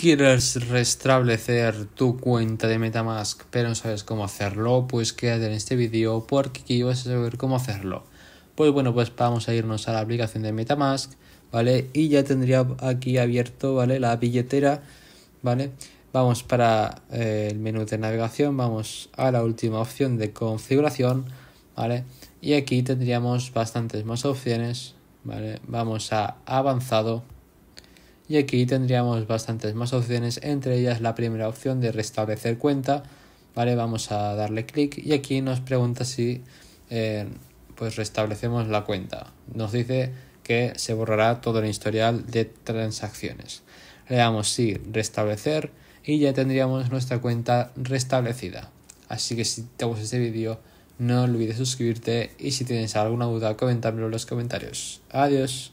quieres restablecer tu cuenta de Metamask pero no sabes cómo hacerlo, pues quédate en este vídeo porque aquí vas a saber cómo hacerlo. Pues bueno, pues vamos a irnos a la aplicación de Metamask, ¿vale? Y ya tendría aquí abierto, ¿vale? La billetera, ¿vale? Vamos para eh, el menú de navegación, vamos a la última opción de configuración, ¿vale? Y aquí tendríamos bastantes más opciones, ¿vale? Vamos a avanzado y aquí tendríamos bastantes más opciones, entre ellas la primera opción de restablecer cuenta, ¿vale? Vamos a darle clic y aquí nos pregunta si eh, pues restablecemos la cuenta. Nos dice que se borrará todo el historial de transacciones. Le damos sí, restablecer y ya tendríamos nuestra cuenta restablecida. Así que si te gusta este vídeo, no olvides suscribirte y si tienes alguna duda, comentármelo en los comentarios. Adiós.